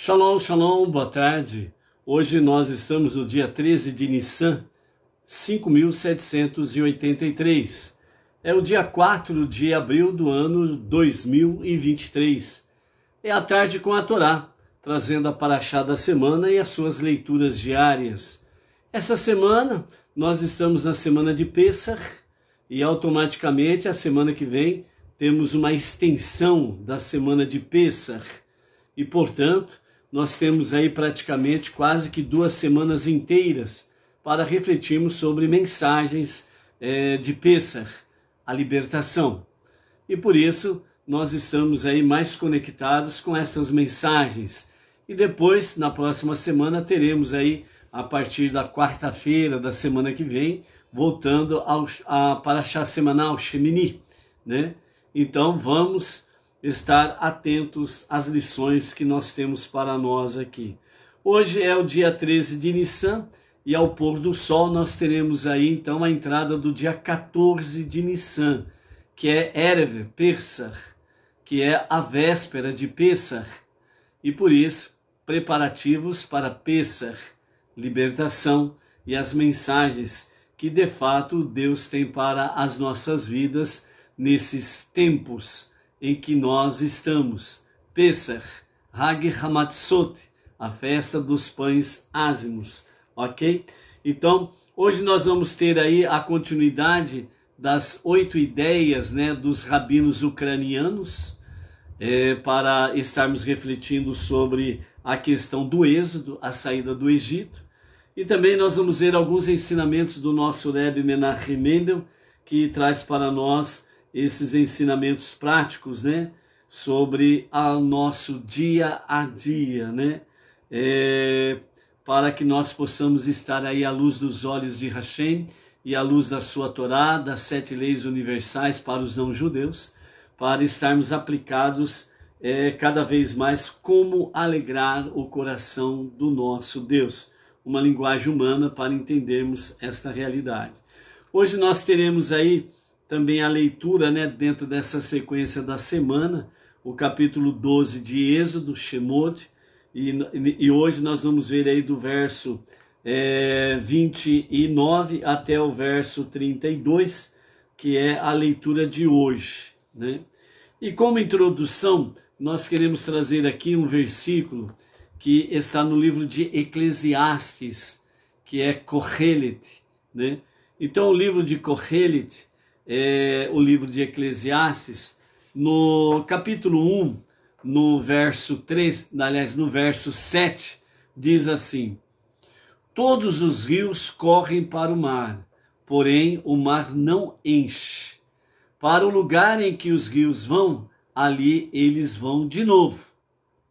Shalom, shalom, boa tarde. Hoje nós estamos no dia 13 de Nissan, 5783. É o dia 4 de abril do ano 2023. É a tarde com a Torá, trazendo a paraxá da semana e as suas leituras diárias. essa semana nós estamos na semana de Pêssar e automaticamente a semana que vem temos uma extensão da semana de Pêssar. E, portanto, nós temos aí praticamente quase que duas semanas inteiras para refletirmos sobre mensagens é, de Pêssar, a libertação. E por isso nós estamos aí mais conectados com essas mensagens. E depois, na próxima semana, teremos aí, a partir da quarta-feira da semana que vem, voltando ao, a, para a chá semanal, Shemini, né? Então vamos estar atentos às lições que nós temos para nós aqui. Hoje é o dia 13 de Nissan e ao pôr do sol nós teremos aí então a entrada do dia 14 de Nissan, que é Erev Persar, que é a véspera de Pesar. E por isso, preparativos para Pesar, libertação e as mensagens que de fato Deus tem para as nossas vidas nesses tempos em que nós estamos, Pesach, Hag Hamatzot, a festa dos pães ázimos, ok? Então, hoje nós vamos ter aí a continuidade das oito ideias né, dos rabinos ucranianos é, para estarmos refletindo sobre a questão do êxodo, a saída do Egito. E também nós vamos ver alguns ensinamentos do nosso Rebbe Menachem Mendel, que traz para nós esses ensinamentos práticos, né? Sobre o nosso dia a dia, né? É, para que nós possamos estar aí à luz dos olhos de Hashem e à luz da sua Torá, das sete leis universais para os não-judeus, para estarmos aplicados é, cada vez mais como alegrar o coração do nosso Deus. Uma linguagem humana para entendermos esta realidade. Hoje nós teremos aí também a leitura né, dentro dessa sequência da semana, o capítulo 12 de Êxodo, Shemot, e, e hoje nós vamos ver aí do verso é, 29 até o verso 32, que é a leitura de hoje. Né? E como introdução, nós queremos trazer aqui um versículo que está no livro de Eclesiastes, que é Kohelet. Né? Então, o livro de Kohelet é, o livro de Eclesiastes, no capítulo 1, no verso 3, aliás, no verso 7, diz assim: Todos os rios correm para o mar, porém o mar não enche. Para o lugar em que os rios vão, ali eles vão de novo.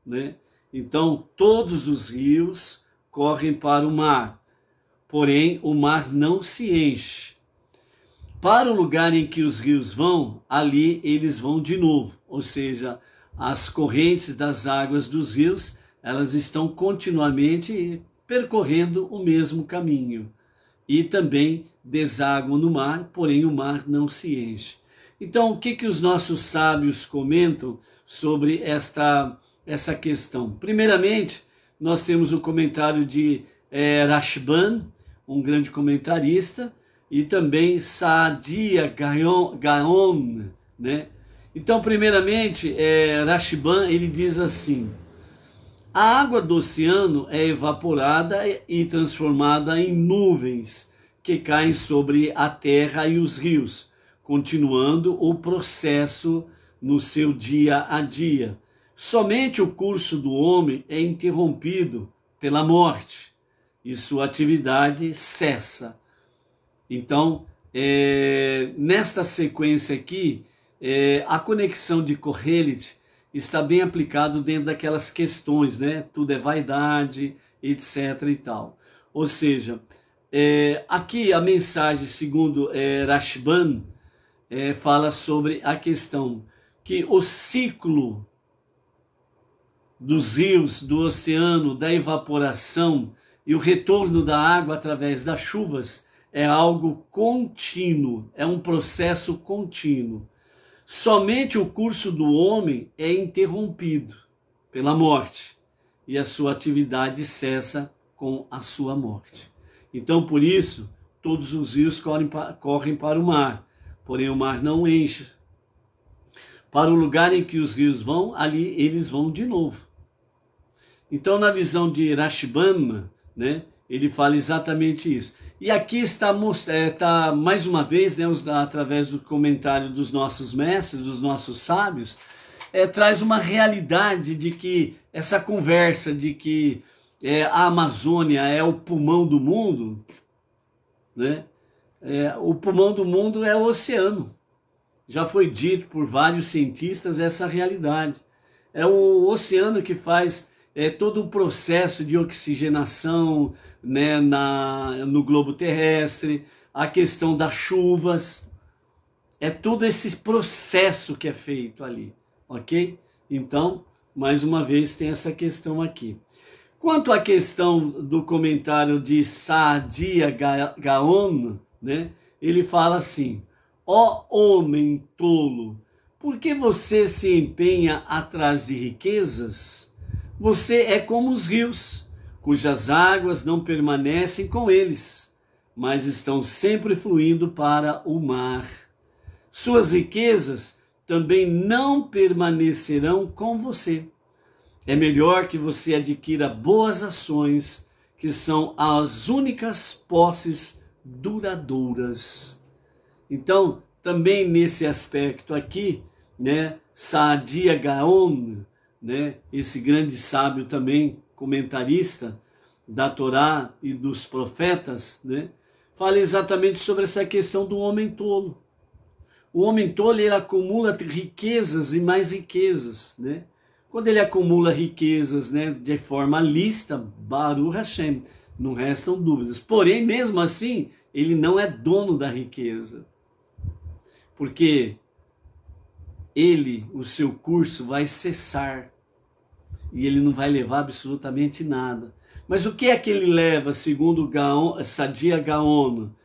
Né? Então, todos os rios correm para o mar, porém o mar não se enche para o lugar em que os rios vão, ali eles vão de novo, ou seja, as correntes das águas dos rios, elas estão continuamente percorrendo o mesmo caminho. E também deságua no mar, porém o mar não se enche. Então, o que, que os nossos sábios comentam sobre esta, essa questão? Primeiramente, nós temos o comentário de é, Rashban, um grande comentarista, e também Saadia Gaon, né? Então, primeiramente, é, Rashiban ele diz assim: a água do oceano é evaporada e transformada em nuvens que caem sobre a terra e os rios, continuando o processo no seu dia a dia. Somente o curso do homem é interrompido pela morte e sua atividade cessa então, é, nesta sequência aqui, é, a conexão de Kohelet está bem aplicado dentro daquelas questões, né? Tudo é vaidade, etc. e tal. Ou seja, é, aqui a mensagem, segundo é, Rashban, é, fala sobre a questão que o ciclo dos rios, do oceano, da evaporação e o retorno da água através das chuvas é algo contínuo, é um processo contínuo. Somente o curso do homem é interrompido pela morte e a sua atividade cessa com a sua morte. Então, por isso, todos os rios correm, correm para o mar, porém o mar não enche. Para o lugar em que os rios vão, ali eles vão de novo. Então, na visão de Rashbama, né, ele fala exatamente isso. E aqui está, está eh, mais uma vez, né, através do comentário dos nossos mestres, dos nossos sábios, é, traz uma realidade de que essa conversa de que é, a Amazônia é o pulmão do mundo, né? o pulmão do mundo é o oceano. Já foi dito por vários cientistas essa realidade. É o oceano que faz é, todo o processo de oxigenação né, na, no globo terrestre, a questão das chuvas, é todo esse processo que é feito ali, ok? Então, mais uma vez, tem essa questão aqui. Quanto à questão do comentário de Saadia Gaon, né, ele fala assim: Ó oh homem tolo, por que você se empenha atrás de riquezas? Você é como os rios, cujas águas não permanecem com eles, mas estão sempre fluindo para o mar. Suas riquezas também não permanecerão com você. É melhor que você adquira boas ações, que são as únicas posses duradouras. Então, também nesse aspecto aqui, né, Saadia Gaon, né, esse grande sábio também, comentarista da Torá e dos profetas, né, fala exatamente sobre essa questão do homem tolo. O homem tolo ele acumula riquezas e mais riquezas, né? Quando ele acumula riquezas, né, de forma lista, Baruch Hashem, não restam dúvidas. Porém, mesmo assim, ele não é dono da riqueza. Porque ele, o seu curso vai cessar e ele não vai levar absolutamente nada. Mas o que é que ele leva, segundo Gaon, Sadia Gaono?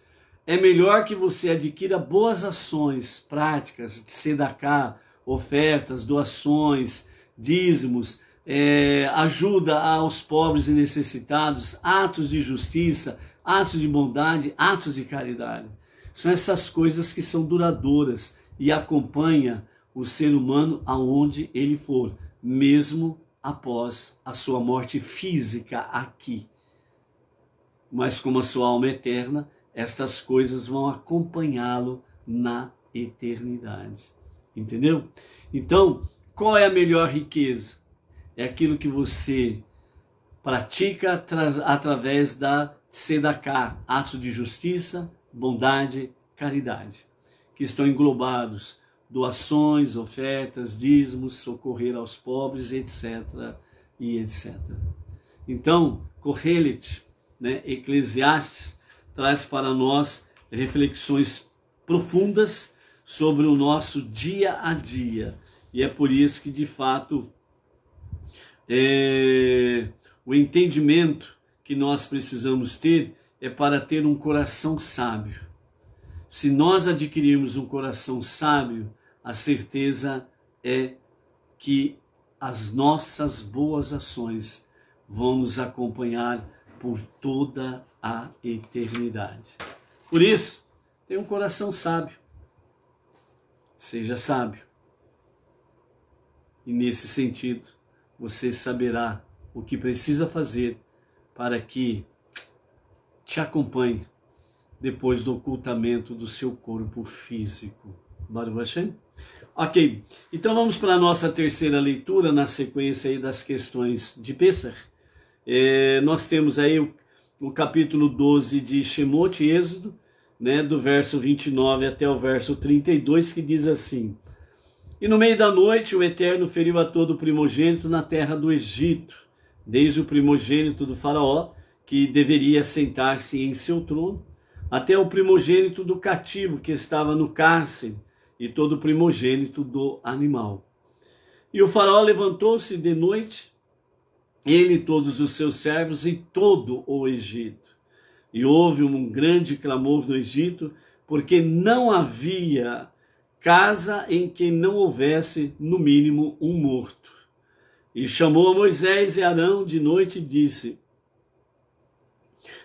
É melhor que você adquira boas ações práticas, sedacá, ofertas, doações, dízimos, é, ajuda aos pobres e necessitados, atos de justiça, atos de bondade, atos de caridade. São essas coisas que são duradouras e acompanha o ser humano aonde ele for, mesmo após a sua morte física aqui. Mas como a sua alma é eterna, estas coisas vão acompanhá-lo na eternidade. Entendeu? Então, qual é a melhor riqueza? É aquilo que você pratica através da Sedaká, atos de justiça, bondade, caridade, que estão englobados doações, ofertas, dízimos, socorrer aos pobres, etc. e etc. Então, Kohelet, né, Eclesiastes, traz para nós reflexões profundas sobre o nosso dia a dia. E é por isso que, de fato, é, o entendimento que nós precisamos ter é para ter um coração sábio. Se nós adquirirmos um coração sábio, a certeza é que as nossas boas ações vão nos acompanhar por toda a eternidade. Por isso, tenha um coração sábio. Seja sábio. E nesse sentido, você saberá o que precisa fazer para que te acompanhe depois do ocultamento do seu corpo físico. Baruch Hashem? Ok, então vamos para a nossa terceira leitura na sequência das questões de Pêssar. É, nós temos aí o, o, capítulo 12 de Shemot Êxodo, né, do verso 29 até o verso 32, que diz assim: E no meio da noite o Eterno feriu a todo primogênito na terra do Egito, desde o primogênito do Faraó, que deveria sentar-se em seu trono, até o primogênito do cativo que estava no cárcere e todo primogênito do animal. E o faraó levantou-se de noite, ele todos os seus servos e todo o Egito. E houve um grande clamor no Egito, porque não havia casa em que não houvesse, no mínimo, um morto. E chamou a Moisés e Arão de noite e disse: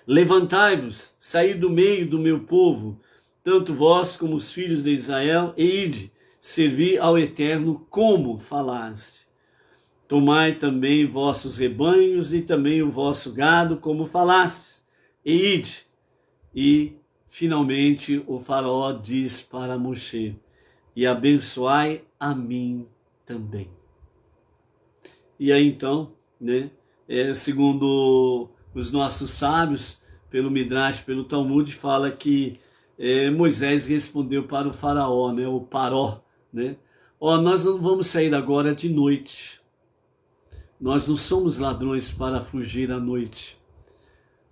Levantai-vos, saí do meio do meu povo, tanto vós como os filhos de Israel, e ide, servi ao Eterno como falaste. Tomai também vossos rebanhos e também o vosso gado, como falastes, e ide. E, finalmente, o faraó diz para Moshe, e abençoai a mim também. E aí, então, né, é, segundo os nossos sábios, pelo Midrash, pelo Talmud, fala que é, Moisés respondeu para o faraó, né, o paró, né, ó, nós não vamos sair agora de noite, nós não somos ladrões para fugir à noite.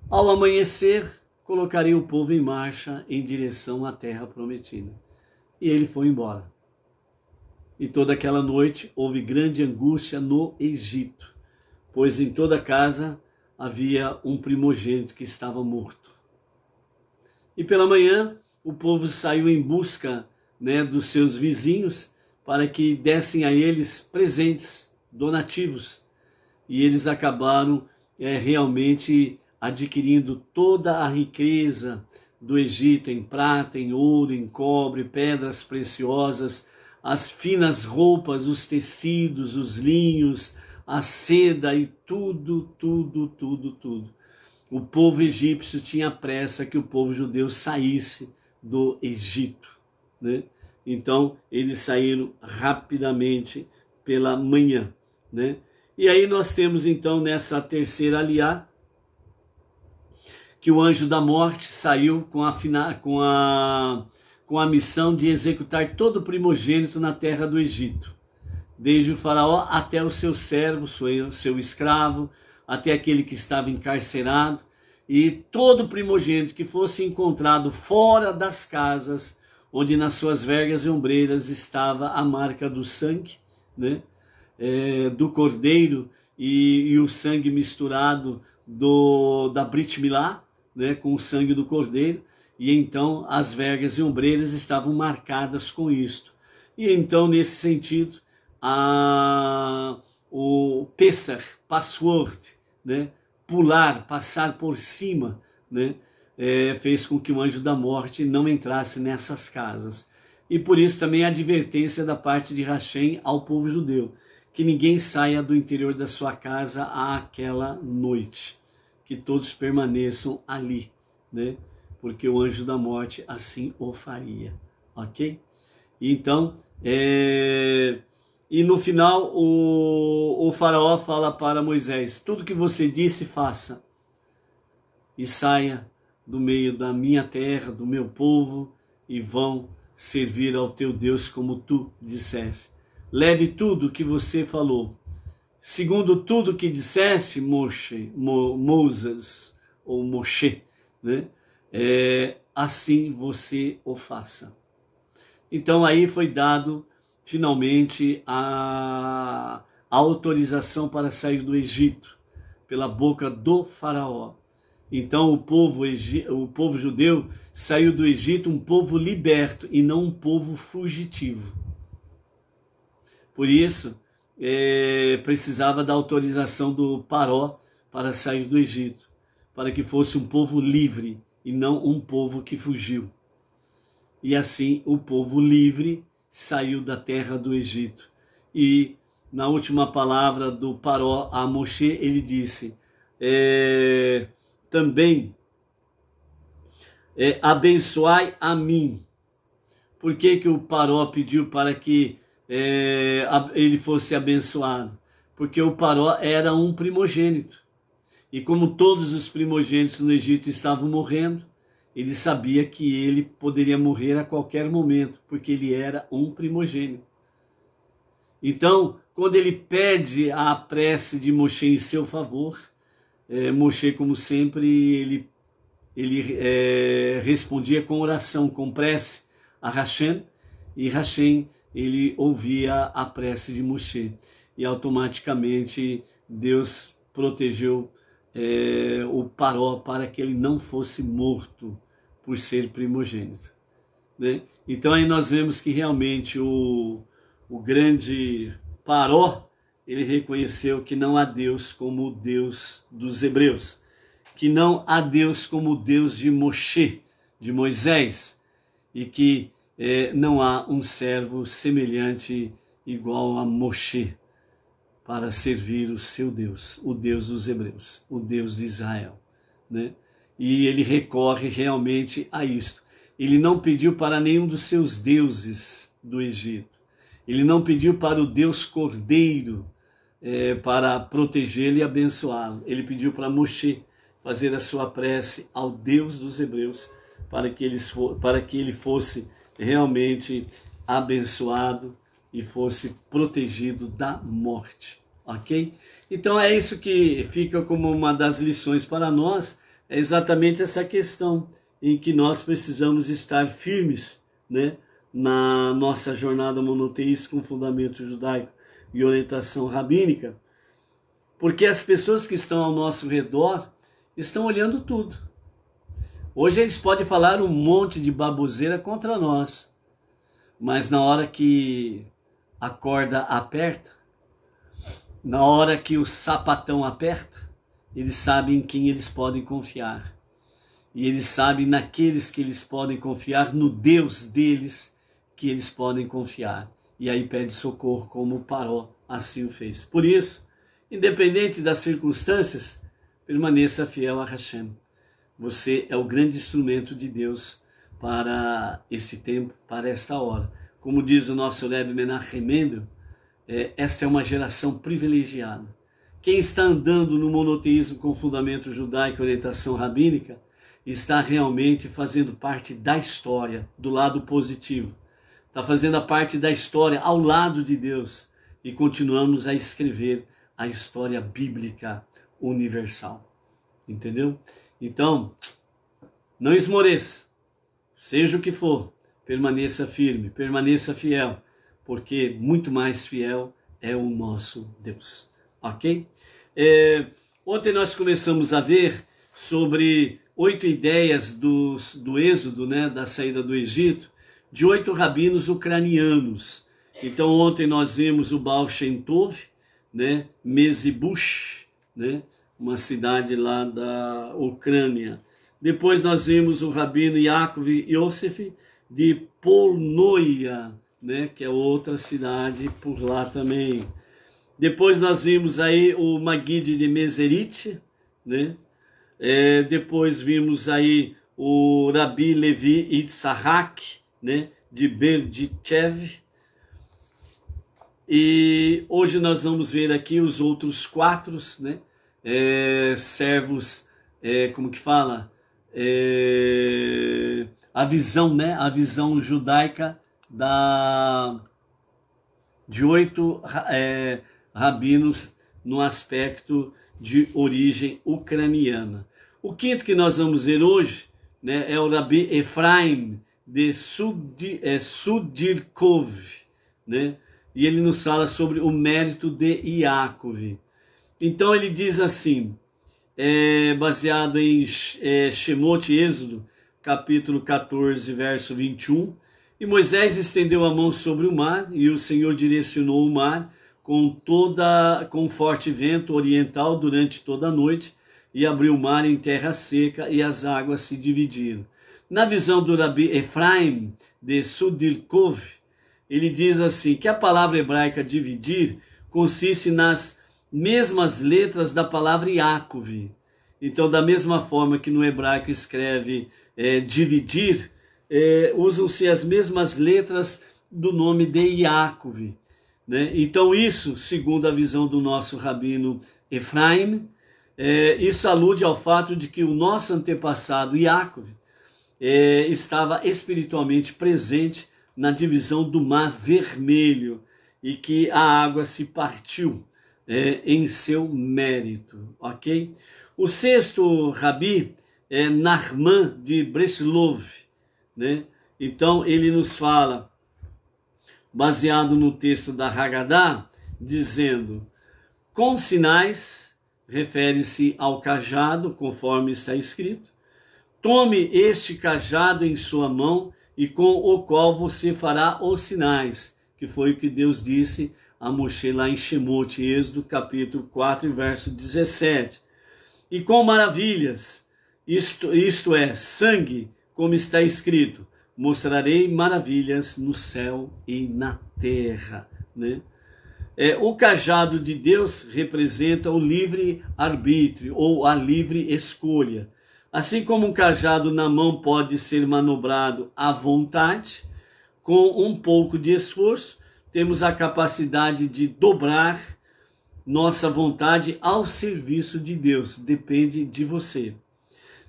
Ao amanhecer, colocarei o povo em marcha em direção à terra prometida. E ele foi embora. E toda aquela noite houve grande angústia no Egito, pois em toda casa havia um primogênito que estava morto. E pela manhã o povo saiu em busca né, dos seus vizinhos para que dessem a eles presentes, donativos. E eles acabaram é, realmente adquirindo toda a riqueza do Egito em prata, em ouro, em cobre, pedras preciosas, as finas roupas, os tecidos, os linhos, a seda e tudo, tudo, tudo, tudo. O povo egípcio tinha pressa que o povo judeu saísse do Egito. Né? Então, eles saíram rapidamente pela manhã. Né? E aí nós temos, então, nessa terceira aliá, que o anjo da morte saiu com a, com a, com a missão de executar todo o primogênito na terra do Egito, desde o faraó até o seu servo, seu, seu escravo, até aquele que estava encarcerado, e todo primogênito que fosse encontrado fora das casas, onde nas suas vergas e ombreiras estava a marca do sangue, né? É, do cordeiro e, e, o sangue misturado do, da Brit Milá, né? com o sangue do cordeiro, e então as vergas e ombreiras estavam marcadas com isto. E então, nesse sentido, a o Pesach, password, né? pular, passar por cima, né? É, fez com que o anjo da morte não entrasse nessas casas. E por isso também a advertência da parte de Hashem ao povo judeu, que ninguém saia do interior da sua casa àquela noite, que todos permaneçam ali, né? porque o anjo da morte assim o faria, ok? Então, é e no final o, o faraó fala para Moisés: Tudo que você disse, faça. E saia do meio da minha terra, do meu povo, e vão servir ao teu Deus como tu disseste. Leve tudo que você falou. Segundo tudo que disseste, Moshe, Mo, Moses, ou Moshe, né? É, assim você o faça. Então aí foi dado finalmente a, a autorização para sair do Egito pela boca do faraó. Então o povo, o povo judeu saiu do Egito um povo liberto e não um povo fugitivo. Por isso, é, precisava da autorização do Paró para sair do Egito, para que fosse um povo livre e não um povo que fugiu. E assim o povo livre saiu da terra do Egito. E na última palavra do Paró a Moshe, ele disse: é, também é, abençoai a mim. Por que, que o Paró pediu para que é, ele fosse abençoado? Porque o Paró era um primogênito. E como todos os primogênitos no Egito estavam morrendo, ele sabia que ele poderia morrer a qualquer momento, porque ele era um primogênito. Então, quando ele pede a prece de Moshe em seu favor, é, Moshe, como sempre, ele, ele é, respondia com oração, com prece a Hashem, e Hashem ele ouvia a prece de Moshe. E automaticamente Deus protegeu é, o Paró para que ele não fosse morto por ser primogênito. Né? Então aí nós vemos que realmente o, o grande Paró, ele reconheceu que não há Deus como o Deus dos hebreus, que não há Deus como o Deus de Moshe, de Moisés, e que é, não há um servo semelhante igual a Moshe para servir o seu Deus, o Deus dos hebreus, o Deus de Israel, né? e ele recorre realmente a isto. Ele não pediu para nenhum dos seus deuses do Egito. Ele não pediu para o Deus Cordeiro é, para protegê-lo e abençoá-lo. Ele pediu para Moshe fazer a sua prece ao Deus dos Hebreus para que, eles for, para que ele fosse realmente abençoado e fosse protegido da morte. Ok? Então é isso que fica como uma das lições para nós é exatamente essa questão em que nós precisamos estar firmes né, na nossa jornada monoteísta com fundamento judaico e orientação rabínica, porque as pessoas que estão ao nosso redor estão olhando tudo. Hoje eles podem falar um monte de baboseira contra nós, mas na hora que a corda aperta, na hora que o sapatão aperta, eles sabem em quem eles podem confiar. E eles sabem naqueles que eles podem confiar, no Deus deles que eles podem confiar. E aí pede socorro, como Paró assim o fez. Por isso, independente das circunstâncias, permaneça fiel a Hashem. Você é o grande instrumento de Deus para esse tempo, para esta hora. Como diz o nosso Rebbe Menachemendo, é, esta é uma geração privilegiada. Quem está andando no monoteísmo com fundamento judaico e orientação rabínica está realmente fazendo parte da história, do lado positivo. Está fazendo a parte da história ao lado de Deus e continuamos a escrever a história bíblica universal. Entendeu? Então, não esmoreça, seja o que for, permaneça firme, permaneça fiel, porque muito mais fiel é o nosso Deus. Ok? É, ontem nós começamos a ver sobre oito ideias do, do êxodo, né, da saída do Egito, de oito rabinos ucranianos. Então ontem nós vimos o Baal Shem Tov, né, Mezibush, né, uma cidade lá da Ucrânia. Depois nós vimos o rabino Yaakov Yosef de Polnoia, né, que é outra cidade por lá também. Depois nós vimos aí o Maguide de Meserite, né? É, depois vimos aí o Rabi Levi Itzahak, né? De Berdichev. E hoje nós vamos ver aqui os outros quatro, né? É, servos, é, como que fala? É, a visão, né? A visão judaica da de oito é, rabinos no aspecto de origem ucraniana. O quinto que nós vamos ver hoje né, é o Rabi Efraim de Sud, é, Sudirkov, né? e ele nos fala sobre o mérito de Iakov. Então ele diz assim, é, baseado em é, Shemot Êxodo, capítulo 14, verso 21, e Moisés estendeu a mão sobre o mar, e o Senhor direcionou o mar com toda com forte vento oriental durante toda a noite e abriu o mar em terra seca e as águas se dividiram. Na visão do Rabi Efraim de Sudilkov, ele diz assim que a palavra hebraica dividir consiste nas mesmas letras da palavra Yaakov. Então, da mesma forma que no hebraico escreve é, dividir, é, usam-se as mesmas letras do nome de Yaakov. Né? Então, isso, segundo a visão do nosso rabino Efraim, é, isso alude ao fato de que o nosso antepassado Yaakov é, estava espiritualmente presente na divisão do Mar Vermelho e que a água se partiu é, em seu mérito, ok? O sexto rabi é Narman de Breslov, né? Então ele nos fala baseado no texto da Haggadah, dizendo: com sinais, refere-se ao cajado, conforme está escrito, tome este cajado em sua mão e com o qual você fará os sinais, que foi o que Deus disse a Moshe lá em Shemot, Êxodo capítulo 4, verso 17. E com maravilhas, isto, isto é, sangue, como está escrito, mostrarei maravilhas no céu e na terra. Né? É, o cajado de Deus representa o livre arbítrio ou a livre escolha. Assim como um cajado na mão pode ser manobrado à vontade, com um pouco de esforço, temos a capacidade de dobrar nossa vontade ao serviço de Deus. Depende de você.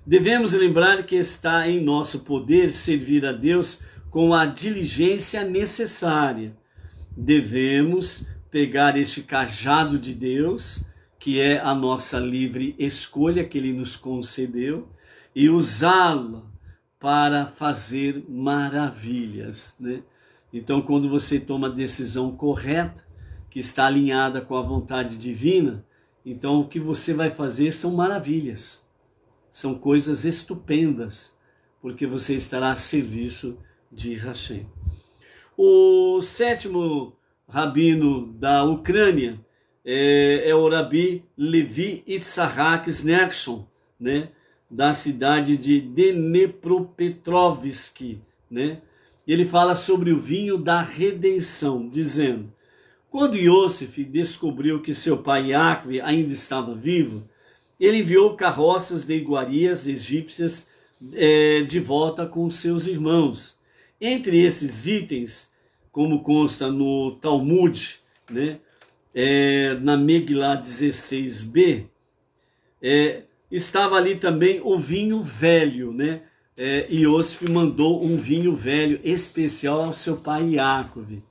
Devemos lembrar que está em nosso poder servir a Deus com a diligência necessária. Devemos pegar este cajado de Deus, que é a nossa livre escolha que Ele nos concedeu, e usá lo para fazer maravilhas. Né? Então, quando você toma a decisão correta, que está alinhada com a vontade divina, então o que você vai fazer são maravilhas são coisas estupendas, porque você estará a serviço de Hashem. O sétimo rabino da Ucrânia é, é o rabi Levi Itzahak Snerkson, né, da cidade de Dnepropetrovsk, né? Ele fala sobre o vinho da redenção, dizendo: Quando Yosef descobriu que seu pai Yaakov ainda estava vivo, ele enviou carroças de iguarias egípcias é, de volta com seus irmãos. Entre esses itens, como consta no Talmud, né, é, na Megillah 16b, é, estava ali também o vinho velho, né? É, Iosif mandou um vinho velho especial ao seu pai Yaakov,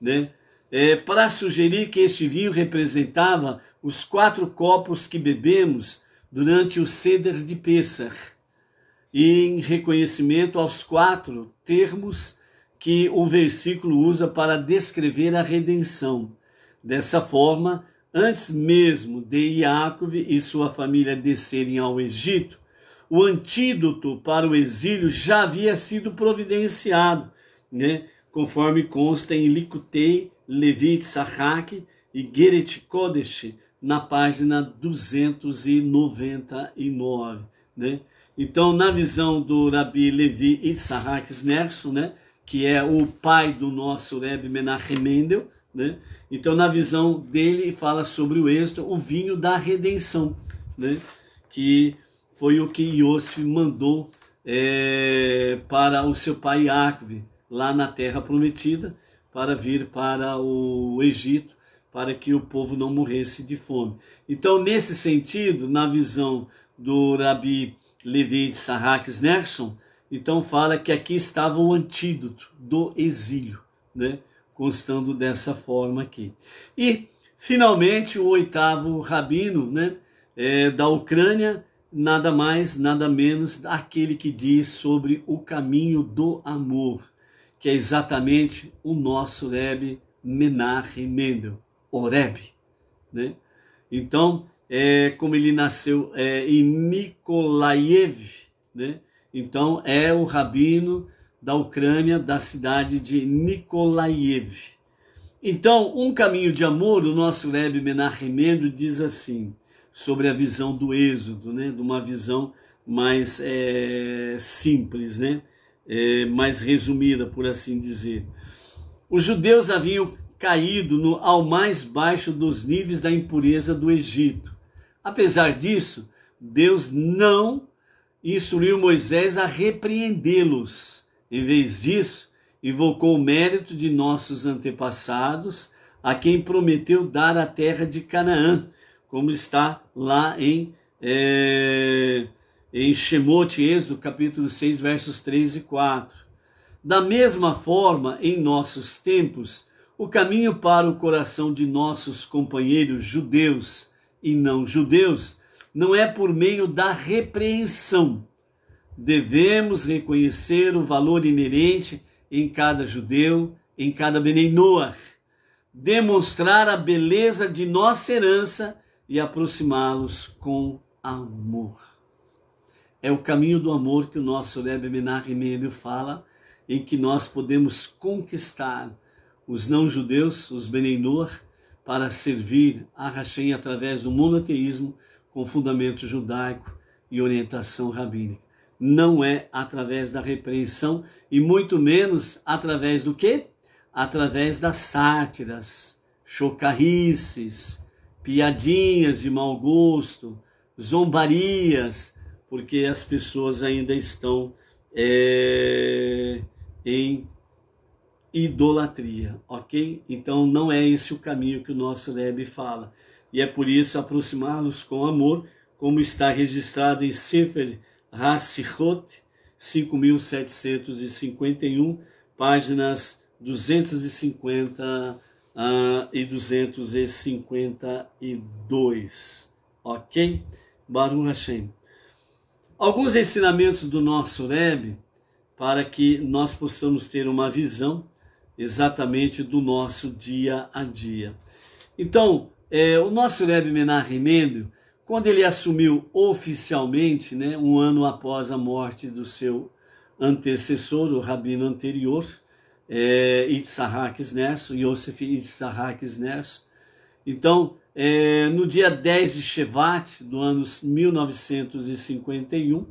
né? É, para sugerir que este vinho representava os quatro copos que bebemos durante o Seder de Pêssar, em reconhecimento aos quatro termos que o versículo usa para descrever a redenção. Dessa forma, antes mesmo de Yaakov e sua família descerem ao Egito, o antídoto para o exílio já havia sido providenciado, né? conforme consta em Likutei Levit, Sahaque e Geret Kodesh, na página 299. Né? Então, na visão do Rabi Levi Itzahak Snerson, né, que é o pai do nosso Rebbe Menachem Mendel, né? então na visão dele fala sobre o êxito, o vinho da redenção, né? que foi o que Yosef mandou é, para o seu pai Yaakov, lá na Terra Prometida, para vir para o Egito, para que o povo não morresse de fome. Então, nesse sentido, na visão do Rabi Levi de Sarraques Nerson, então fala que aqui estava o antídoto do exílio, né? constando dessa forma aqui. E, finalmente, o oitavo rabino né? É, da Ucrânia, nada mais, nada menos, aquele que diz sobre o caminho do amor, que é exatamente o nosso Rebbe Menachem Mendel. Oreb. Né? Então, é, como ele nasceu é, em Nikolaev, né? então é o rabino da Ucrânia, da cidade de Nikolaev. Então, Um Caminho de Amor, o nosso Rebbe Menachemendo diz assim, sobre a visão do êxodo, né? de uma visão mais é, simples, né? É, mais resumida, por assim dizer. Os judeus haviam caído no, ao mais baixo dos níveis da impureza do Egito. Apesar disso, Deus não instruiu Moisés a repreendê-los. Em vez disso, invocou o mérito de nossos antepassados, a quem prometeu dar a terra de Canaã, como está lá em, é, em Shemote, Êxodo, capítulo 6, versos 3 e 4. Da mesma forma, em nossos tempos, o caminho para o coração de nossos companheiros judeus e não judeus não é por meio da repreensão. Devemos reconhecer o valor inerente em cada judeu, em cada Beneinoar, demonstrar a beleza de nossa herança e aproximá-los com amor. É o caminho do amor que o nosso Rebbe Menachem Mendel fala, em que nós podemos conquistar os não-judeus, os Beneinor, para servir a Hashem através do monoteísmo com fundamento judaico e orientação rabínica. Não é através da repreensão e muito menos através do quê? Através das sátiras, chocarrices, piadinhas de mau gosto, zombarias, porque as pessoas ainda estão é, em idolatria, ok? Então não é esse o caminho que o nosso Rebbe fala. E é por isso aproximar-nos com amor, como está registrado em Sefer HaSichot 5751, páginas 250 uh, e 252, ah, ok? Baruch Hashem. Alguns ensinamentos do nosso Rebbe para que nós possamos ter uma visão exatamente do nosso dia a dia. Então, é, o nosso Rebbe Menar Mendel quando ele assumiu oficialmente, né, um ano após a morte do seu antecessor, o rabino anterior, é, Itzahak Snerso, Yosef Itzahak Snerso. Então, é, no dia 10 de Shevat do ano 1951,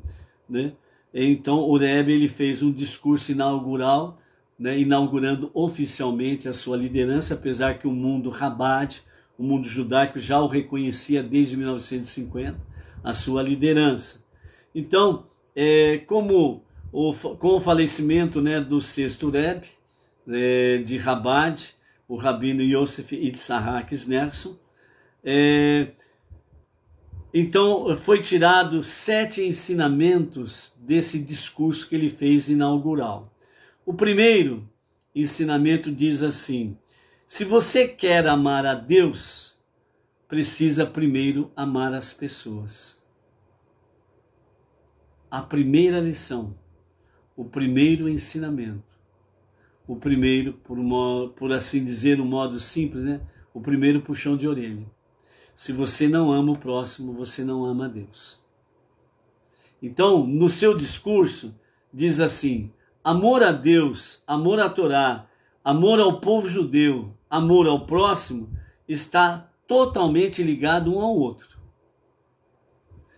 né, então o Rebbe ele fez um discurso inaugural né, inaugurando oficialmente a sua liderança, apesar que o mundo Rabat, o mundo judaico, já o reconhecia desde 1950, a sua liderança. Então, é, como o, com o falecimento né, do sexto Rebbe é, de Rabat, o rabino Yosef Itzhak Snerson, é, então foi tirado sete ensinamentos desse discurso que ele fez inaugural. O primeiro ensinamento diz assim: se você quer amar a Deus, precisa primeiro amar as pessoas. A primeira lição, o primeiro ensinamento, o primeiro, por, uma, por assim dizer, um modo simples, né? o primeiro puxão de orelha. Se você não ama o próximo, você não ama a Deus. Então, no seu discurso, diz assim: amor a Deus, amor à Torá, amor ao povo judeu, amor ao próximo, está totalmente ligado um ao outro.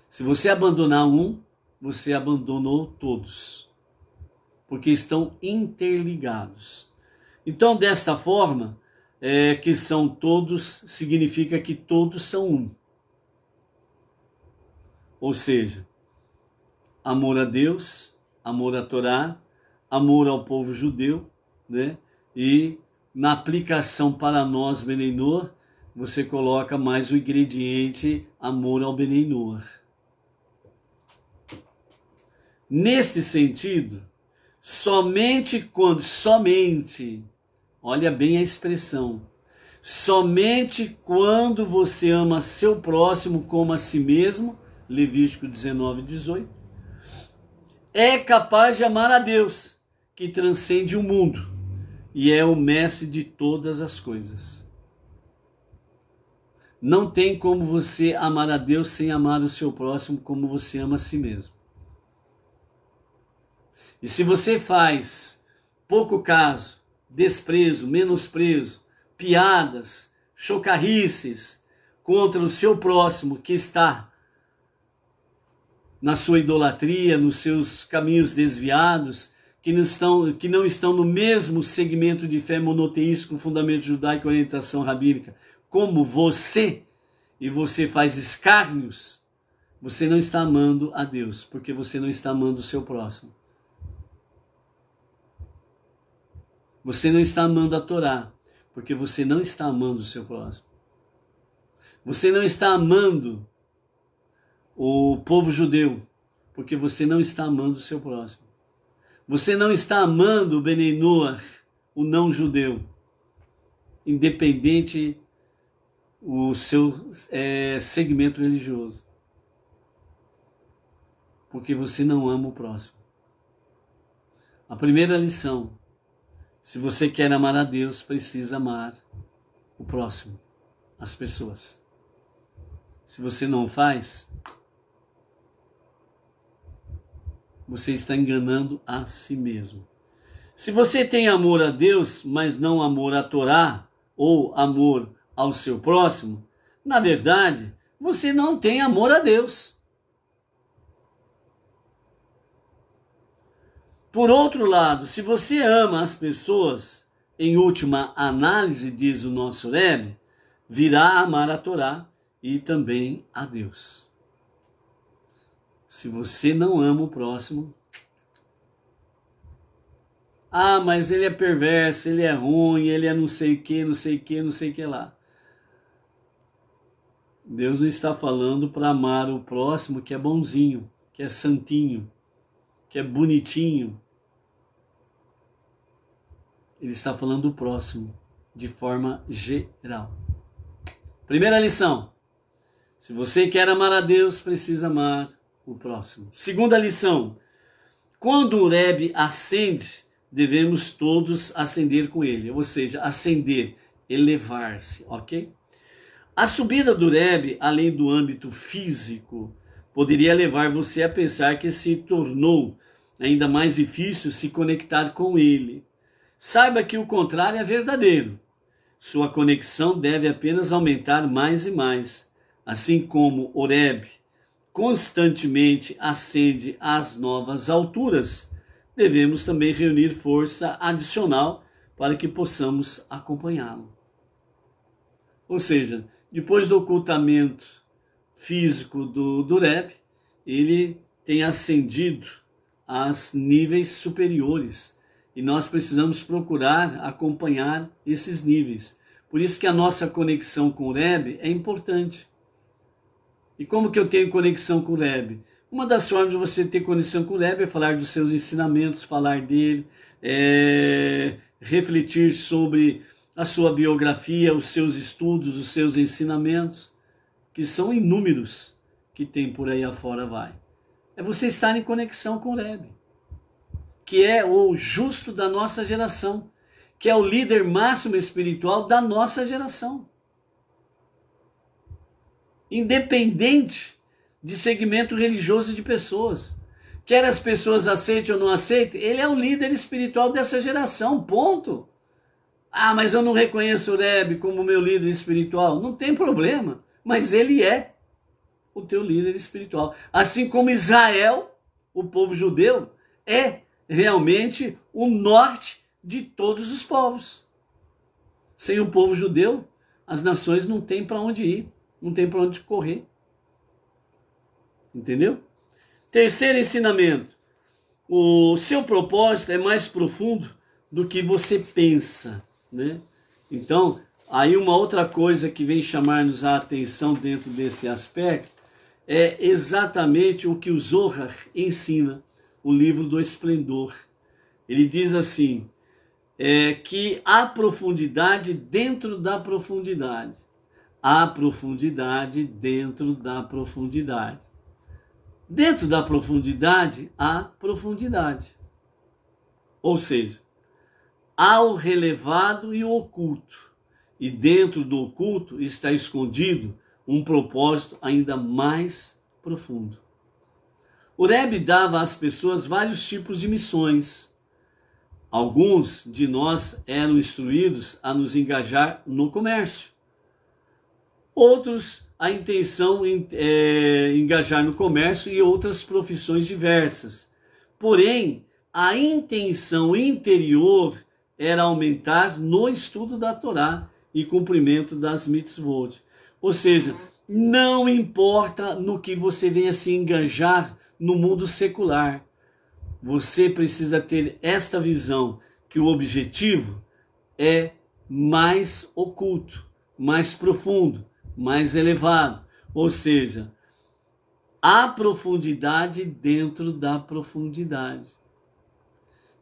Se você abandonar um, você abandonou todos, porque estão interligados. Então, desta forma, é, que são todos, significa que todos são um. Ou seja, amor a Deus, amor à Torá, amor ao povo judeu, né? E na aplicação para nós, Benenor, você coloca mais o ingrediente amor ao Benenor. Nesse sentido, somente quando, somente, olha bem a expressão, somente quando você ama seu próximo como a si mesmo, Levítico 19, 18, é capaz de amar a Deus que transcende o mundo e é o mestre de todas as coisas. Não tem como você amar a Deus sem amar o seu próximo como você ama a si mesmo. E se você faz pouco caso, desprezo, menosprezo, piadas, chocarrices contra o seu próximo que está na sua idolatria, nos seus caminhos desviados, que não estão, que não estão no mesmo segmento de fé monoteísta com fundamento judaico e orientação rabínica, como você, e você faz escárnios, você não está amando a Deus, porque você não está amando o seu próximo. Você não está amando a Torá, porque você não está amando o seu próximo. Você não está amando o povo judeu, porque você não está amando o seu próximo. Você não está amando o Benenoar, o não-judeu, independente o seu é, segmento religioso. Porque você não ama o próximo. A primeira lição: se você quer amar a Deus, precisa amar o próximo, as pessoas. Se você não faz, você está enganando a si mesmo. Se você tem amor a Deus, mas não amor à Torá ou amor ao seu próximo, na verdade, você não tem amor a Deus. Por outro lado, se você ama as pessoas, em última análise, diz o nosso Rebbe, virá a amar a Torá e também a Deus. Se você não ama o próximo, ah, mas ele é perverso, ele é ruim, ele é não sei o que, não sei o que, não sei o que lá. Deus não está falando para amar o próximo que é bonzinho, que é santinho, que é bonitinho. Ele está falando do próximo, de forma geral. Primeira lição: se você quer amar a Deus, precisa amar o próximo. Segunda lição: quando o Rebbe ascende, devemos todos ascender com ele, ou seja, ascender, elevar-se, ok? A subida do Rebbe, além do âmbito físico, poderia levar você a pensar que se tornou ainda mais difícil se conectar com ele. Saiba que o contrário é verdadeiro. Sua conexão deve apenas aumentar mais e mais, assim como o constantemente ascende às novas alturas, devemos também reunir força adicional para que possamos acompanhá-lo. Ou seja, depois do ocultamento físico do Dureb, ele tem ascendido a níveis superiores e nós precisamos procurar acompanhar esses níveis. Por isso que a nossa conexão com o Rebbe é importante. E como que eu tenho conexão com o Rebbe? Uma das formas de você ter conexão com o Rebbe é falar dos seus ensinamentos, falar dele, é, refletir sobre a sua biografia, os seus estudos, os seus ensinamentos, que são inúmeros que tem por aí afora vai. É você estar em conexão com o Rebbe, que é o justo da nossa geração, que é o líder máximo espiritual da nossa geração independente de segmento religioso de pessoas. Quer as pessoas aceitem ou não aceitem, ele é o líder espiritual dessa geração, ponto. Ah, mas eu não reconheço o Rebbe como meu líder espiritual. Não tem problema, mas ele é o teu líder espiritual. Assim como Israel, o povo judeu, é realmente o norte de todos os povos. Sem o povo judeu, as nações não têm para onde ir não tem para onde correr. Entendeu? Terceiro ensinamento: o seu propósito é mais profundo do que você pensa, né? Então, aí uma outra coisa que vem chamar-nos a atenção dentro desse aspecto é exatamente o que o Zohar ensina, o livro do Esplendor. Ele diz assim: é que há profundidade dentro da profundidade a profundidade dentro da profundidade. Dentro da profundidade, há profundidade. Ou seja, há o relevado e o oculto. E dentro do oculto está escondido um propósito ainda mais profundo. O Rebbe dava às pessoas vários tipos de missões. Alguns de nós eram instruídos a nos engajar no comércio Outros, a intenção em é, engajar no comércio e outras profissões diversas. Porém, a intenção interior era aumentar no estudo da Torá e cumprimento das mitzvot. Ou seja, não importa no que você venha se engajar no mundo secular, você precisa ter esta visão que o objetivo é mais oculto, mais profundo, mais elevado. Ou seja, a profundidade dentro da profundidade.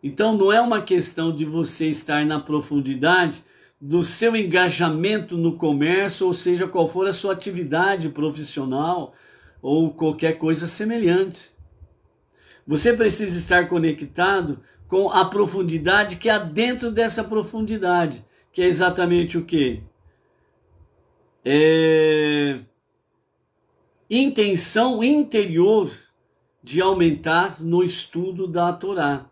Então não é uma questão de você estar na profundidade do seu engajamento no comércio, ou seja, qual for a sua atividade profissional ou qualquer coisa semelhante. Você precisa estar conectado com a profundidade que há dentro dessa profundidade, que é exatamente o que? é, intenção interior de aumentar no estudo da Torá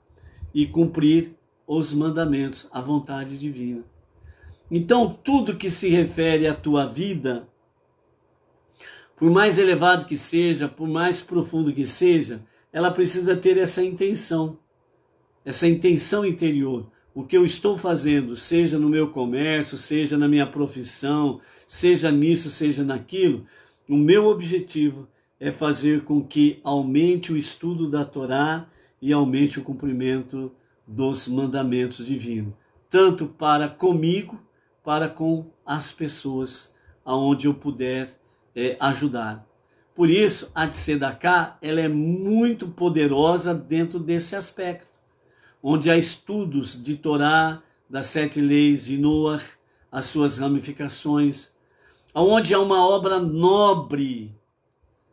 e cumprir os mandamentos, a vontade divina. Então, tudo que se refere à tua vida, por mais elevado que seja, por mais profundo que seja, ela precisa ter essa intenção, essa intenção interior o que eu estou fazendo, seja no meu comércio, seja na minha profissão, seja nisso, seja naquilo, o meu objetivo é fazer com que aumente o estudo da Torá e aumente o cumprimento dos mandamentos divinos, tanto para comigo, para com as pessoas aonde eu puder é, ajudar. Por isso, a Tzedaká, ela é muito poderosa dentro desse aspecto onde há estudos de Torá, das sete leis de Noah, as suas ramificações, aonde há uma obra nobre,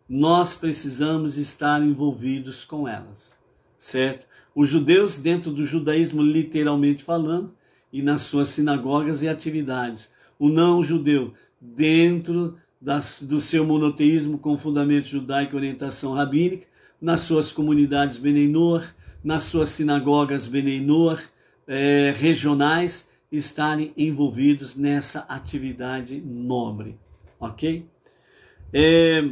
nós precisamos estar envolvidos com elas, certo? Os judeus, dentro do judaísmo, literalmente falando, e nas suas sinagogas e atividades, o não-judeu, dentro das, do seu monoteísmo com fundamento judaico e orientação rabínica, nas suas comunidades Benenor, nas suas sinagogas Beneinor eh, regionais estarem envolvidos nessa atividade nobre, ok? É,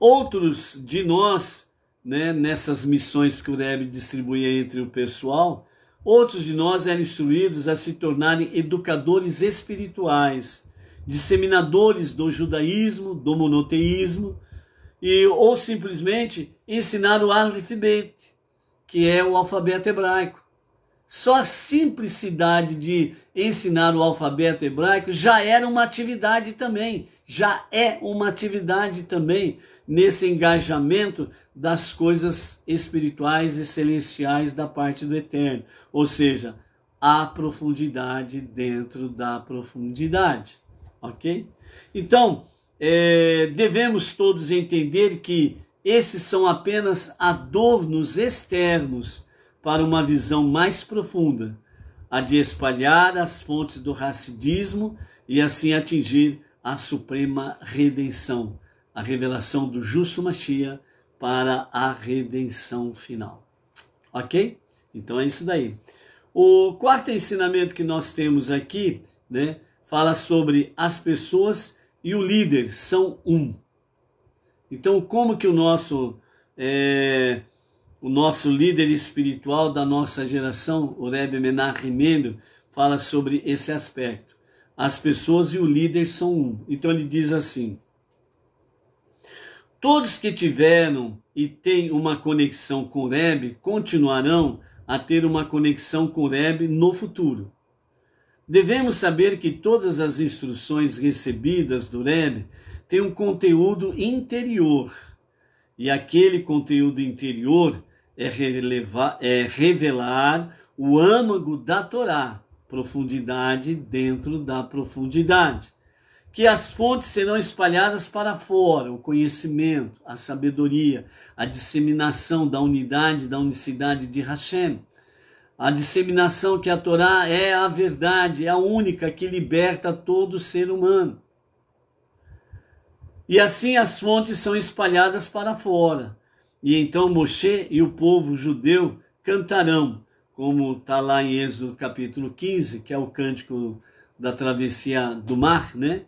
outros de nós, né, nessas missões que o Rebbe distribuía entre o pessoal, outros de nós eram instruídos a se tornarem educadores espirituais, disseminadores do judaísmo, do monoteísmo, e, ou simplesmente ensinar o alfabeto que é o alfabeto hebraico. Só a simplicidade de ensinar o alfabeto hebraico já era uma atividade também, já é uma atividade também nesse engajamento das coisas espirituais e celestiais da parte do Eterno, ou seja, a profundidade dentro da profundidade, ok? Então, é, devemos todos entender que esses são apenas adornos externos para uma visão mais profunda, a de espalhar as fontes do racidismo e assim atingir a suprema redenção, a revelação do justo Machia para a redenção final. Ok? Então é isso daí. O quarto ensinamento que nós temos aqui, né, fala sobre as pessoas e o líder são um. Então, como que o nosso é, o nosso líder espiritual da nossa geração, o Rebbe Menachem Mendel, fala sobre esse aspecto. As pessoas e o líder são um. Então ele diz assim: Todos que tiveram e têm uma conexão com o Rebbe continuarão a ter uma conexão com o Rebbe no futuro. Devemos saber que todas as instruções recebidas do Rebbe tem um conteúdo interior. E aquele conteúdo interior é, relevar, é revelar o âmago da Torá, profundidade dentro da profundidade. Que as fontes serão espalhadas para fora, o conhecimento, a sabedoria, a disseminação da unidade, da unicidade de Hashem. A disseminação que a Torá é a verdade, é a única que liberta todo ser humano. E assim as fontes são espalhadas para fora. E então Moshe e o povo judeu cantarão, como está lá em Êxodo capítulo 15, que é o cântico da travessia do mar, né?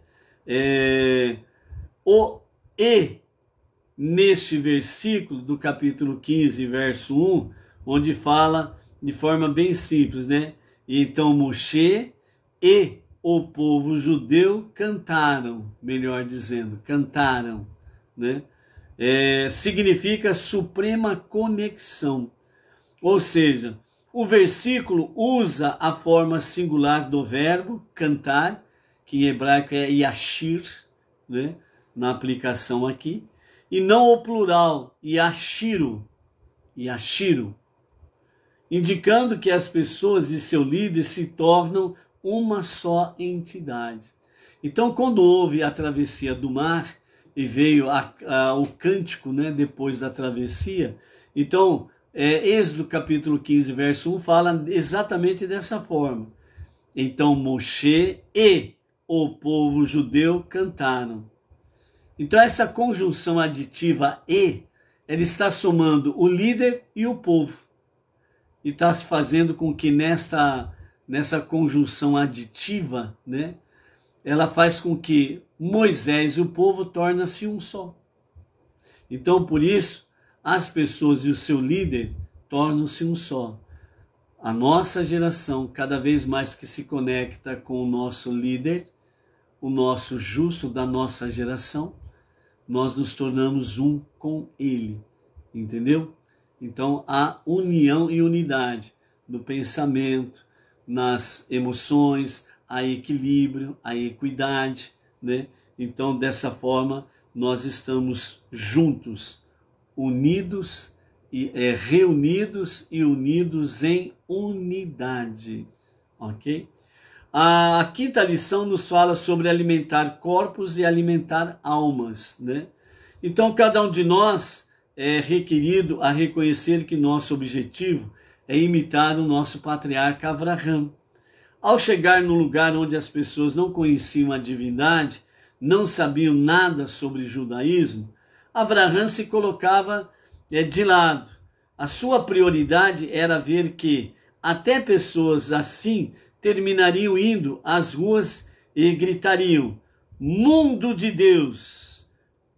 É, o E, neste versículo do capítulo 15, verso 1, onde fala de forma bem simples, né? E então Moshe e o povo judeu cantaram, melhor dizendo, cantaram, né? É, significa suprema conexão. Ou seja, o versículo usa a forma singular do verbo cantar, que em hebraico é yashir, né? na aplicação aqui, e não o plural yashiro, yashiro, indicando que as pessoas e seu líder se tornam uma só entidade. Então, quando houve a travessia do mar e veio a, a, o cântico né, depois da travessia, então, é, Êxodo capítulo 15, verso 1 fala exatamente dessa forma. Então, Moshe e o povo judeu cantaram. Então, essa conjunção aditiva e, ela está somando o líder e o povo. E está fazendo com que nesta nessa conjunção aditiva, né? Ela faz com que Moisés e o povo tornem-se um só. Então, por isso, as pessoas e o seu líder tornam-se um só. A nossa geração, cada vez mais que se conecta com o nosso líder, o nosso justo da nossa geração, nós nos tornamos um com ele. Entendeu? Então, a união e unidade do pensamento, nas emoções, a equilíbrio, a equidade, né? Então, dessa forma, nós estamos juntos, unidos e é, reunidos e unidos em unidade, ok? A, a quinta lição nos fala sobre alimentar corpos e alimentar almas, né? Então, cada um de nós é requerido a reconhecer que nosso objetivo é imitar o nosso patriarca Avraham. Ao chegar no lugar onde as pessoas não conheciam a divindade, não sabiam nada sobre judaísmo, Avraham se colocava eh, de lado. A sua prioridade era ver que até pessoas assim terminariam indo às ruas e gritariam: Mundo de Deus!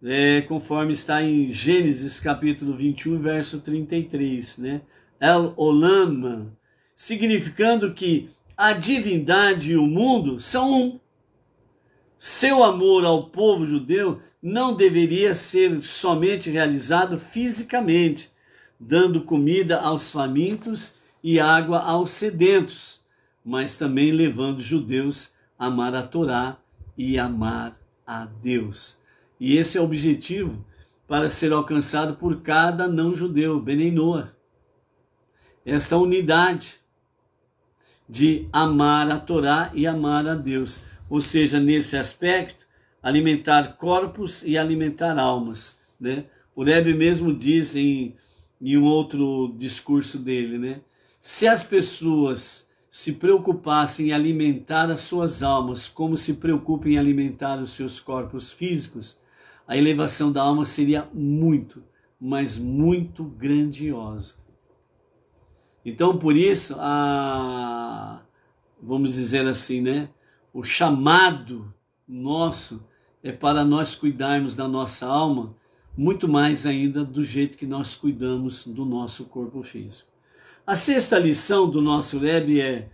É, conforme está em Gênesis capítulo 21, verso 33, né? El Olam, significando que a divindade e o mundo são um. Seu amor ao povo judeu não deveria ser somente realizado fisicamente, dando comida aos famintos e água aos sedentos, mas também levando judeus a amar a Torá e amar a Deus. E esse é o objetivo para ser alcançado por cada não-judeu, Beneinor esta unidade de amar a Torá e amar a Deus. Ou seja, nesse aspecto, alimentar corpos e alimentar almas, né? O Rebbe mesmo diz em, em um outro discurso dele, né? Se as pessoas se preocupassem em alimentar as suas almas como se preocupem em alimentar os seus corpos físicos, a elevação da alma seria muito, mas muito grandiosa. Então, por isso, a, vamos dizer assim, né? O chamado nosso é para nós cuidarmos da nossa alma, muito mais ainda do jeito que nós cuidamos do nosso corpo físico. A sexta lição do nosso Rebbe é: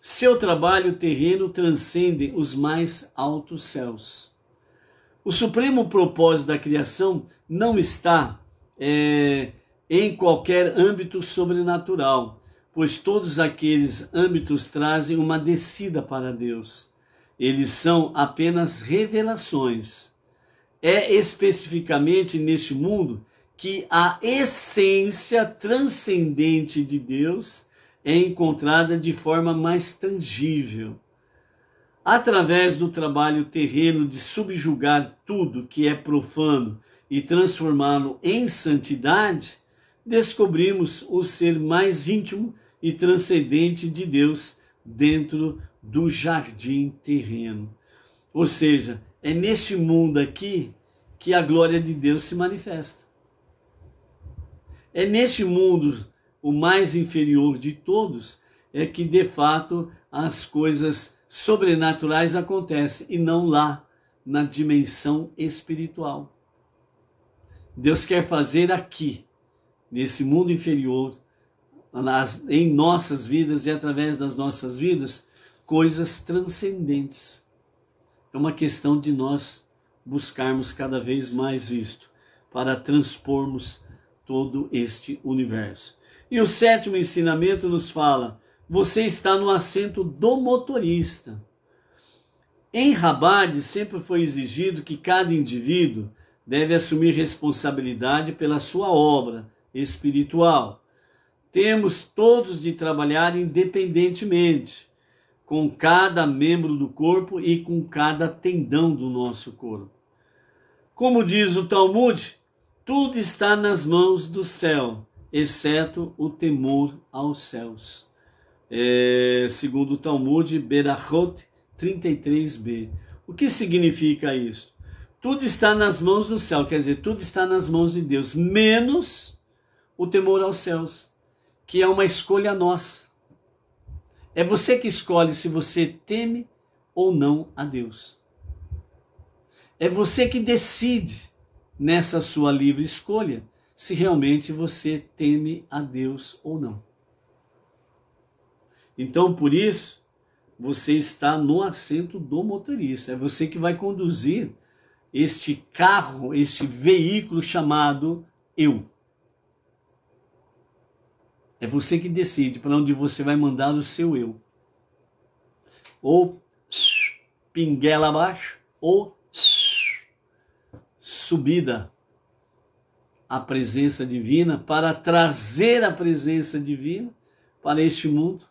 seu trabalho terreno transcende os mais altos céus. O supremo propósito da criação não está é, em qualquer âmbito sobrenatural, pois todos aqueles âmbitos trazem uma descida para Deus. Eles são apenas revelações. É especificamente neste mundo que a essência transcendente de Deus é encontrada de forma mais tangível. Através do trabalho terreno de subjugar tudo que é profano e transformá-lo em santidade, descobrimos o ser mais íntimo e transcendente de Deus dentro do jardim terreno. Ou seja, é neste mundo aqui que a glória de Deus se manifesta. É neste mundo, o mais inferior de todos, é que de fato as coisas sobrenaturais acontecem e não lá na dimensão espiritual. Deus quer fazer aqui nesse mundo inferior, nas, em nossas vidas e através das nossas vidas, coisas transcendentes. É uma questão de nós buscarmos cada vez mais isto, para transpormos todo este universo. E o sétimo ensinamento nos fala: você está no assento do motorista. Em Rabad sempre foi exigido que cada indivíduo deve assumir responsabilidade pela sua obra, espiritual. Temos todos de trabalhar independentemente com cada membro do corpo e com cada tendão do nosso corpo. Como diz o Talmud, tudo está nas mãos do céu, exceto o temor aos céus. É, segundo o Talmud, Berachot 33b. O que significa isso? Tudo está nas mãos do céu, quer dizer, tudo está nas mãos de Deus, menos o temor aos céus, que é uma escolha nossa. É você que escolhe se você teme ou não a Deus. É você que decide nessa sua livre escolha se realmente você teme a Deus ou não. Então, por isso, você está no assento do motorista. É você que vai conduzir este carro, este veículo chamado eu. É você que decide para onde você vai mandar o seu eu. Ou pinguela abaixo, ou subida à presença divina, para trazer a presença divina para este mundo,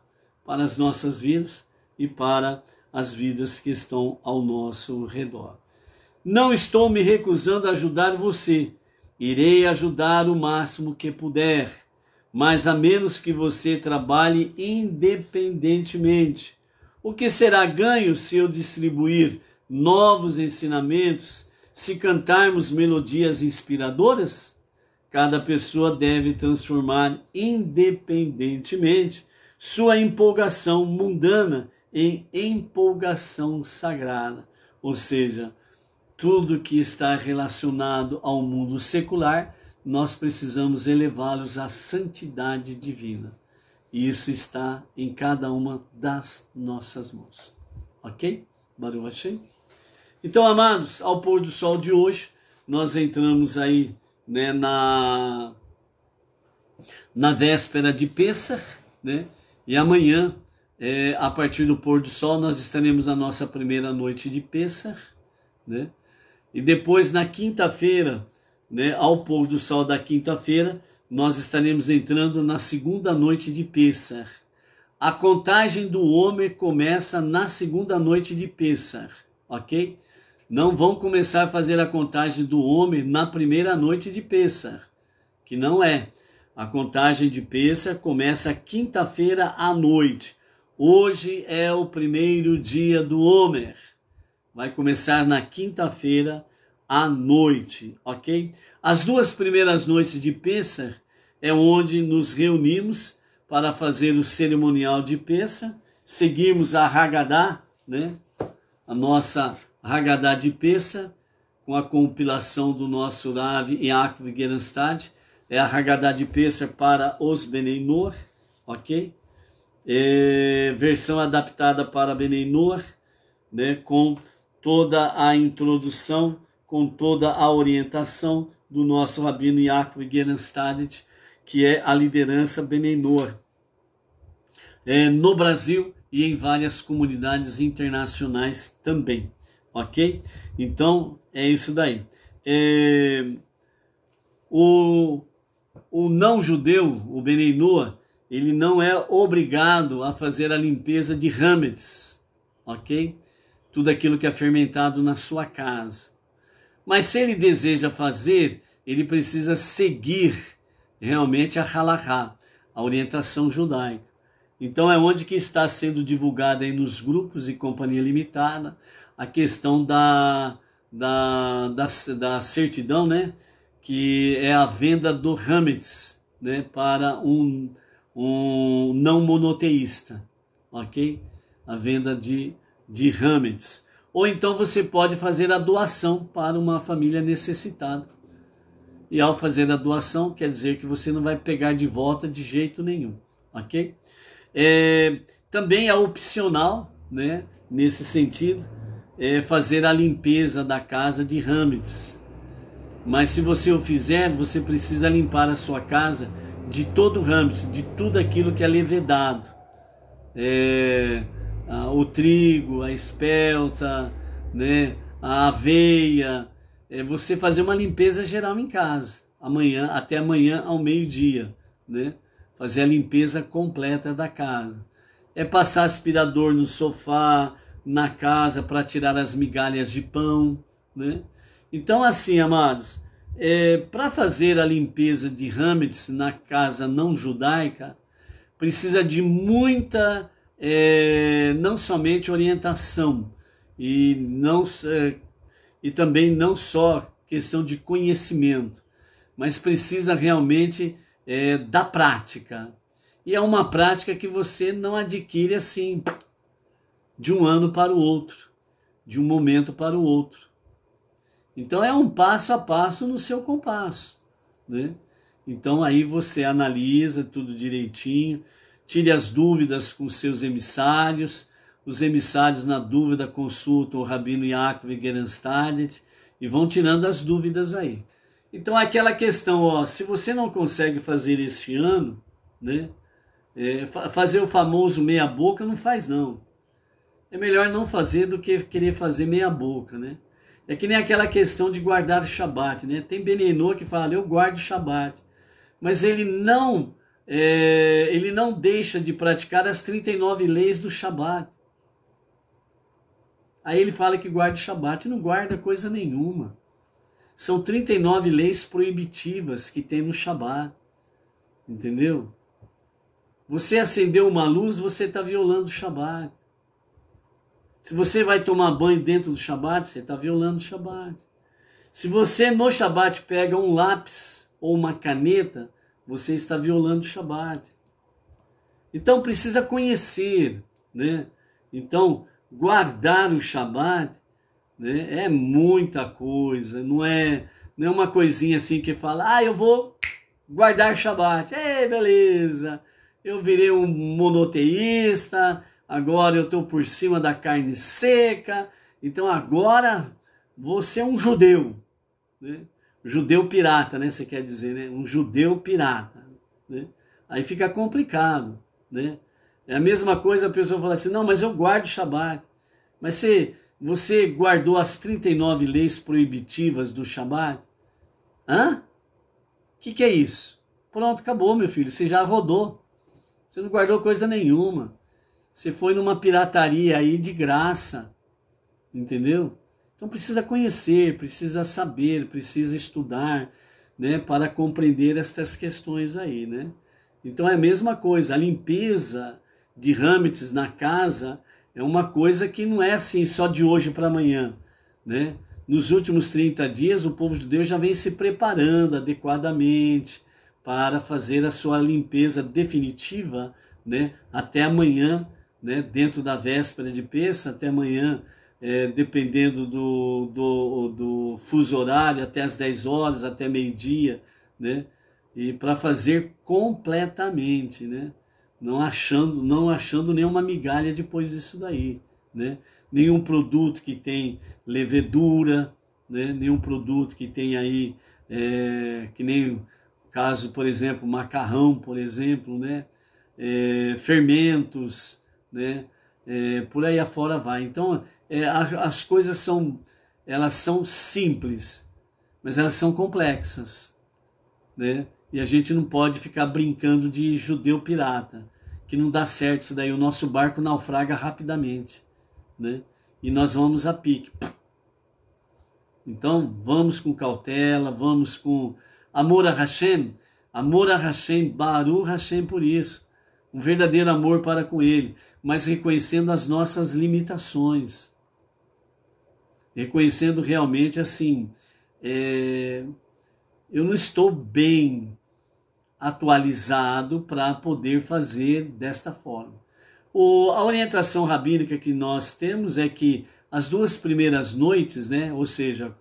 para as nossas vidas e para as vidas que estão ao nosso redor. Não estou me recusando a ajudar você, irei ajudar o máximo que puder mas a menos que você trabalhe independentemente. O que será ganho se eu distribuir novos ensinamentos, se cantarmos melodias inspiradoras? Cada pessoa deve transformar independentemente sua empolgação mundana em empolgação sagrada, ou seja, tudo que está relacionado ao mundo secular nós precisamos elevá-los à santidade divina. E isso está em cada uma das nossas mãos. Ok? Baruch Hashem. Então, amados, ao pôr do sol de hoje, nós entramos aí né, na, na véspera de Pêssar, né? E amanhã, é, a partir do pôr do sol, nós estaremos na nossa primeira noite de Pêssar, né? E depois, na quinta-feira, né, ao pôr do sol da quinta-feira, nós estaremos entrando na segunda noite de Pêssar. A contagem do Homer começa na segunda noite de Pêssar, ok? Não vão começar a fazer a contagem do Homer na primeira noite de Pêssar, que não é. A contagem de Pêssar começa quinta-feira à noite. Hoje é o primeiro dia do Homer. Vai começar na quinta-feira à noite, ok? As duas primeiras noites de Pêssar é onde nos reunimos para fazer o cerimonial de Pêssar, seguimos a Hagadá, né? A nossa Hagadá de Pêssar, com a compilação do nosso Rav e Gerenstad, é a Hagadá de Pêssar para os Beneinor, ok? É, versão adaptada para Beneinor, né? Com toda a introdução com toda a orientação do nosso rabino Yaakov Gerenstadt, que é a liderança Benenor é, no Brasil e em várias comunidades internacionais também, ok? Então é isso daí. É, o, o não judeu, o Benenor, ele não é obrigado a fazer a limpeza de hametz, ok? Tudo aquilo que é fermentado na sua casa. Mas se ele deseja fazer, ele precisa seguir realmente a halakha, a orientação judaica. Então é onde que está sendo divulgada aí nos grupos e companhia limitada a questão da, da, da, da certidão, né? que é a venda do Hametz né? para um, um não monoteísta, ok? A venda de, de Hametz ou então você pode fazer a doação para uma família necessitada. E ao fazer a doação, quer dizer que você não vai pegar de volta de jeito nenhum, ok? É, também é opcional, né, nesse sentido, é fazer a limpeza da casa de Hamits. Mas se você o fizer, você precisa limpar a sua casa de todo o Hamits, de tudo aquilo que é levedado. É, ah, o trigo, a espelta, né, a aveia, é você fazer uma limpeza geral em casa, amanhã até amanhã ao meio-dia, né? Fazer a limpeza completa da casa. É passar aspirador no sofá, na casa para tirar as migalhas de pão, né? Então assim, amados, é, para fazer a limpeza de Hametz na casa não judaica, precisa de muita é, não somente orientação e, não, é, e também não só questão de conhecimento, mas precisa realmente é, da prática. E é uma prática que você não adquire assim, de um ano para o outro, de um momento para o outro. Então é um passo a passo no seu compasso. Né? Então aí você analisa tudo direitinho Tire as dúvidas com seus emissários. Os emissários, na dúvida, consultam o Rabino Yaakov Gerenstadt e vão tirando as dúvidas aí. Então, aquela questão, ó, se você não consegue fazer este ano, né, é, fazer o famoso meia boca não faz não. É melhor não fazer do que querer fazer meia boca, né? É que nem aquela questão de guardar o Shabat, né? Tem Benenô que fala, eu guardo o Shabat. Mas ele não é, ele não deixa de praticar as 39 leis do Shabat. Aí ele fala que guarda o Shabat e não guarda coisa nenhuma. São 39 leis proibitivas que tem no Shabat. Entendeu? Você acendeu uma luz, você está violando o Shabat. Se você vai tomar banho dentro do Shabat, você está violando o Shabat. Se você no Shabat pega um lápis ou uma caneta, você está violando o Shabat. Então precisa conhecer, né? Então guardar o Shabat né? é muita coisa, não é, não é uma coisinha assim que fala, ah, eu vou guardar Shabat, é beleza, eu virei um monoteísta, agora eu estou por cima da carne seca, então agora você é um judeu, né? judeu pirata, né? Você quer dizer, né? Um judeu pirata, né? Aí fica complicado, né? É a mesma coisa a pessoa falar assim, não, mas eu guardo o Shabat. Mas você, você guardou as 39 leis proibitivas do Shabat? Hã? O que, que é isso? Pronto, acabou, meu filho, você já rodou. Você não guardou coisa nenhuma. Você foi numa pirataria aí de graça, entendeu? Então precisa conhecer, precisa saber, precisa estudar, né, para compreender estas questões aí, né? Então é a mesma coisa, a limpeza de Hamits na casa é uma coisa que não é assim só de hoje para amanhã, né? Nos últimos 30 dias o povo de Deus já vem se preparando adequadamente para fazer a sua limpeza definitiva, né, até amanhã, né, dentro da véspera de Pêssego, até amanhã, é, dependendo do, do, do fuso horário, até as 10 horas, até meio-dia, né? E para fazer completamente, né? Não achando, não achando nenhuma migalha depois disso daí, né? Nenhum produto que tem levedura, né? Nenhum produto que tem aí, é, que nem caso, por exemplo, macarrão, por exemplo, né? É, fermentos, né? É, por aí afora vai. Então, é, as coisas são elas são simples, mas elas são complexas, né? E a gente não pode ficar brincando de judeu pirata, que não dá certo isso daí. O nosso barco naufraga rapidamente, né? E nós vamos a pique. Então, vamos com cautela, vamos com amor a Hashem, amor a Hashem, Baru Hashem por isso. Um verdadeiro amor para com ele, mas reconhecendo as nossas limitações reconhecendo realmente assim, é, eu não estou bem atualizado para poder fazer desta forma. O, a orientação rabínica que nós temos é que as duas primeiras noites, né, ou seja,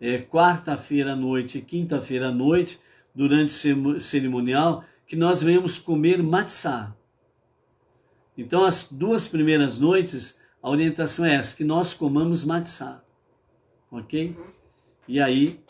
é, quarta-feira à noite e quinta-feira à noite, durante o cerimonial, que nós venhamos comer matzah. Então, as duas primeiras noites, a orientação é essa, que nós comamos matzah ok? E aí,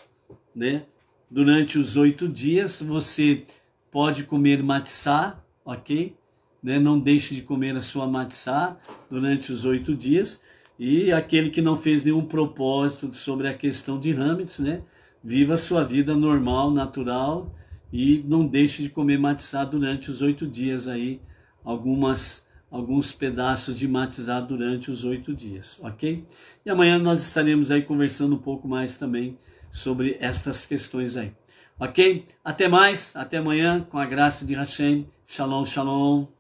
né? Durante os oito dias você pode comer matzá, ok? Né? Não deixe de comer a sua matzá durante os oito dias. E aquele que não fez nenhum propósito sobre a questão de Hametz, né? Viva a sua vida normal, natural e não deixe de comer matzá durante os oito dias aí. Algumas alguns pedaços de matizar durante os oito dias, ok? E amanhã nós estaremos aí conversando um pouco mais também sobre estas questões aí, ok? Até mais, até amanhã, com a graça de Hashem. Shalom, shalom.